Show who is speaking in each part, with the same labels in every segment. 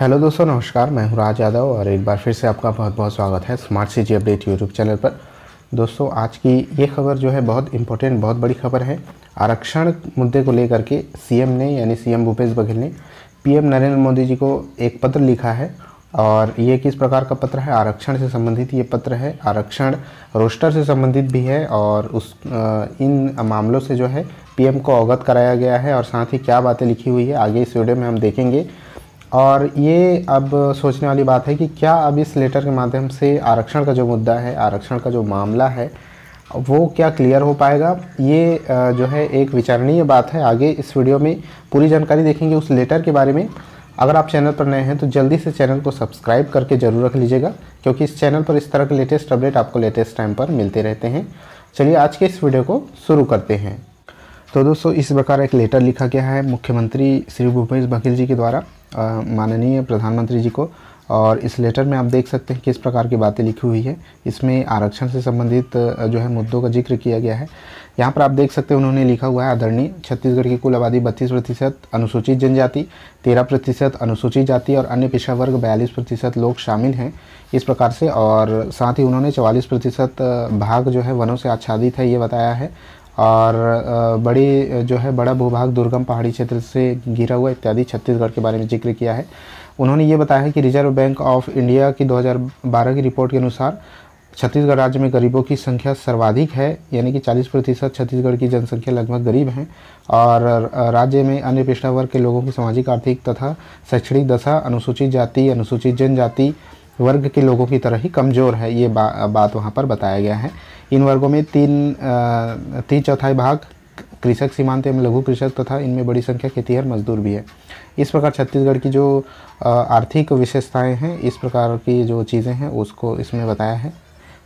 Speaker 1: hello दोस्तों नमस्कार मैं हूं राज यादव और एक बार फिर से आपका बहुत बहुत स्वागत है smart city update YouTube channel पर दोस्तों आज की ये खबर जो है बहुत इंपॉर्टेंट बहुत बड़ी खबर है आरक्षण मुद्दे को लेकर के सीएम ने यानी सीएम भूपेश बघेल ने पीएम नरेंद्र मोदी जी को एक पत्र लिखा है और ये किस प्रकार का पत्र है आरक्षण से संबंधित ये पत्र है आरक्षण रोस्टर से संबंधित भी है और उस इन मामलों से जो है पीएम को अवगत कराया गया है और साथ ही क्या बातें लिखी हुई है आगे इस वीडियो में हम देखेंगे और ये अब सोचने वाली बात है कि क्या अब इस लेटर के माध्यम से आरक्षण का जो मुद्दा है आरक्षण का जो मामला है वो क्या क्लियर हो पाएगा ये जो है एक विचारणीय बात है आगे इस वीडियो में पूरी जानकारी देखेंगे उस लेटर के बारे में अगर आप चैनल पर नए हैं तो जल्दी से चैनल को सब्सक्राइब करके ज़रूर रख लीजिएगा क्योंकि इस चैनल पर इस तरह के लेटेस्ट अपडेट आपको लेटेस्ट टाइम पर मिलते रहते हैं चलिए आज के इस वीडियो को शुरू करते हैं तो दोस्तों इस प्रकार एक लेटर लिखा गया है मुख्यमंत्री श्री भूपेश बघेल जी के द्वारा माननीय प्रधानमंत्री जी को और इस लेटर में आप देख सकते हैं किस प्रकार की बातें लिखी हुई है इसमें आरक्षण से संबंधित जो है मुद्दों का जिक्र किया गया है यहाँ पर आप देख सकते हैं उन्होंने लिखा हुआ है आदरणीय छत्तीसगढ़ की कुल आबादी बत्तीस प्रतिशत अनुसूचित जनजाति तेरह प्रतिशत अनुसूचित जाति और अन्य पिछड़ा वर्ग बयालीस प्रतिशत लोग शामिल हैं इस प्रकार से और साथ ही उन्होंने चवालीस प्रतिशत भाग जो है वनों से आच्छादित है ये बताया है और बड़ी जो है बड़ा भूभाग दुर्गम पहाड़ी क्षेत्र से घिरा हुआ इत्यादि छत्तीसगढ़ के बारे में जिक्र किया है उन्होंने ये बताया कि रिजर्व बैंक ऑफ इंडिया की 2012 की रिपोर्ट के अनुसार छत्तीसगढ़ राज्य में गरीबों की संख्या सर्वाधिक है यानी कि 40 प्रतिशत छत्तीसगढ़ की जनसंख्या लगभग गरीब हैं और राज्य में अन्य पिछड़ा वर्ग के लोगों की सामाजिक आर्थिक तथा शैक्षणिक दशा अनुसूचित जाति अनुसूचित जनजाति वर्ग के लोगों की तरह ही कमज़ोर है ये बा, बात वहाँ पर बताया गया है इन वर्गों में तीन तीन चौथाई भाग कृषक सीमांत एवं लघु कृषक तथा इनमें बड़ी संख्या खेतीहर मजदूर भी है इस प्रकार छत्तीसगढ़ की जो आर्थिक विशेषताएं हैं इस प्रकार की जो चीज़ें हैं उसको इसमें बताया है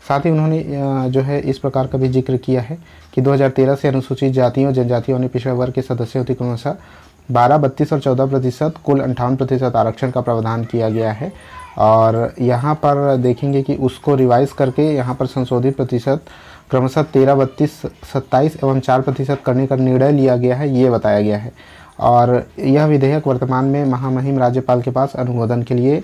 Speaker 1: साथ ही उन्होंने जो है इस प्रकार का भी जिक्र किया है कि 2013 से अनुसूचित जातियों जनजातियों ने पिछड़े वर्ग के सदस्यों के क्रमशः बारह बत्तीस और चौदह प्रतिशत कुल अंठावन प्रतिशत आरक्षण का प्रावधान किया गया है और यहाँ पर देखेंगे कि उसको रिवाइज करके यहाँ पर संशोधित प्रतिशत क्रमशः तेरह बत्तीस सत्ताईस एवं चार प्रतिशत करने का निर्णय लिया गया है ये बताया गया है और यह विधेयक वर्तमान में महामहिम राज्यपाल के पास अनुमोदन के लिए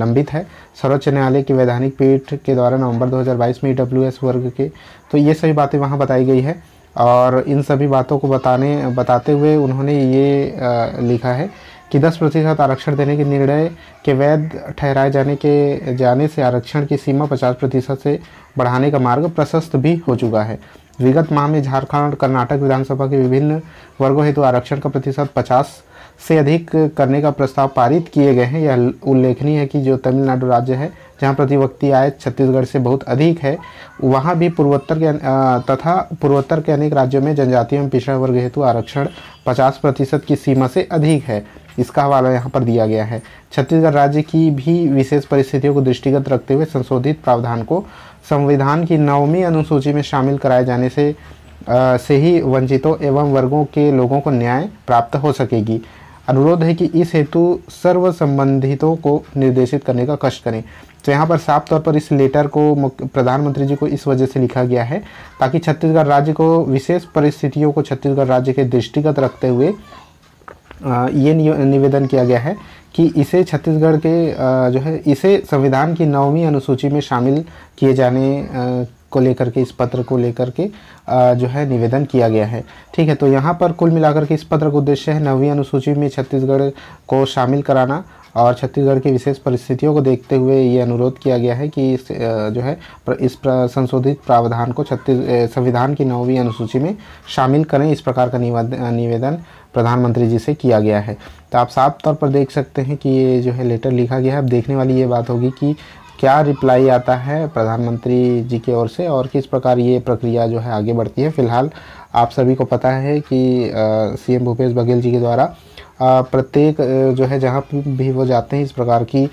Speaker 1: लंबित है सर्वोच्च न्यायालय की वैधानिक पीठ के द्वारा नवंबर 2022 में डब्ल्यू वर्ग के तो ये सभी बातें वहाँ बताई गई है और इन सभी बातों को बताने बताते हुए उन्होंने ये लिखा है कि 10 प्रतिशत आरक्षण देने के निर्णय के वैध ठहराए जाने के जाने से आरक्षण की सीमा 50 प्रतिशत से बढ़ाने का मार्ग प्रशस्त भी हो चुका है विगत माह में झारखंड और कर्नाटक विधानसभा के विभिन्न वर्गों हेतु तो आरक्षण का प्रतिशत 50 से अधिक करने का प्रस्ताव पारित किए गए हैं यह उल्लेखनीय है कि जो तमिलनाडु राज्य है जहां प्रति व्यक्ति आय छत्तीसगढ़ से बहुत अधिक है वहां भी पूर्वोत्तर के तथा पूर्वोत्तर के अनेक राज्यों में जनजातियों में पिछड़ा वर्ग हेतु आरक्षण पचास प्रतिशत की सीमा से अधिक है इसका हवाला यहाँ पर दिया गया है छत्तीसगढ़ राज्य की भी विशेष परिस्थितियों को दृष्टिगत रखते हुए संशोधित प्रावधान को संविधान की नवमी अनुसूची में शामिल कराए जाने से आ, से ही वंचितों एवं वर्गों के लोगों को न्याय प्राप्त हो सकेगी अनुरोध है कि इस हेतु सर्व संबंधितों को निर्देशित करने का कष्ट करें तो यहाँ पर साफ तौर पर इस लेटर को प्रधानमंत्री जी को इस वजह से लिखा गया है ताकि छत्तीसगढ़ राज्य को विशेष परिस्थितियों को छत्तीसगढ़ राज्य के दृष्टिगत रखते हुए ये निवेदन किया गया है कि इसे छत्तीसगढ़ के जो है इसे संविधान की नौवीं अनुसूची में शामिल किए जाने को लेकर के इस पत्र को लेकर के जो है निवेदन किया गया है ठीक है तो यहाँ पर कुल मिलाकर के इस पत्र का उद्देश्य है नौवीं अनुसूची में छत्तीसगढ़ को शामिल कराना और छत्तीसगढ़ की विशेष परिस्थितियों को देखते हुए ये अनुरोध किया गया है कि इस जो है इस संशोधित प्रावधान को छत्तीस संविधान की नौवीं अनुसूची में शामिल करें इस प्रकार का निवेदन प्रधानमंत्री जी से किया गया है तो आप साफ तौर पर देख सकते हैं कि ये जो है लेटर लिखा गया है अब देखने वाली ये बात होगी कि क्या रिप्लाई आता है प्रधानमंत्री जी की ओर से और किस प्रकार ये प्रक्रिया जो है आगे बढ़ती है फिलहाल आप सभी को पता है कि सी भूपेश बघेल जी के द्वारा प्रत्येक जो है जहाँ भी वो जाते हैं इस प्रकार की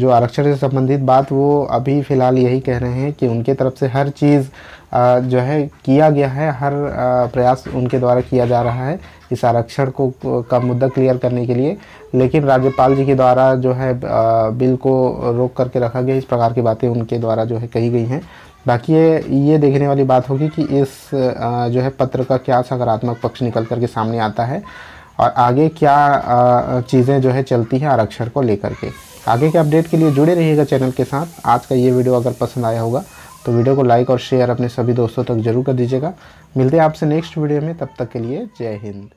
Speaker 1: जो आरक्षण से संबंधित बात वो अभी फ़िलहाल यही कह रहे हैं कि उनके तरफ से हर चीज़ जो है किया गया है हर प्रयास उनके द्वारा किया जा रहा है इस आरक्षण को का मुद्दा क्लियर करने के लिए लेकिन राज्यपाल जी के द्वारा जो है बिल को रोक करके रखा गया इस प्रकार की बातें उनके द्वारा जो है कही गई हैं बाकी ये ये देखने वाली बात होगी कि इस जो है पत्र का क्या सकारात्मक पक्ष निकल करके सामने आता है और आगे क्या चीज़ें जो है चलती हैं आरक्षण को लेकर के आगे के अपडेट के लिए जुड़े रहिएगा चैनल के साथ आज का ये वीडियो अगर पसंद आया होगा तो वीडियो को लाइक और शेयर अपने सभी दोस्तों तक जरूर कर दीजिएगा मिलते हैं आपसे नेक्स्ट वीडियो में तब तक के लिए जय हिंद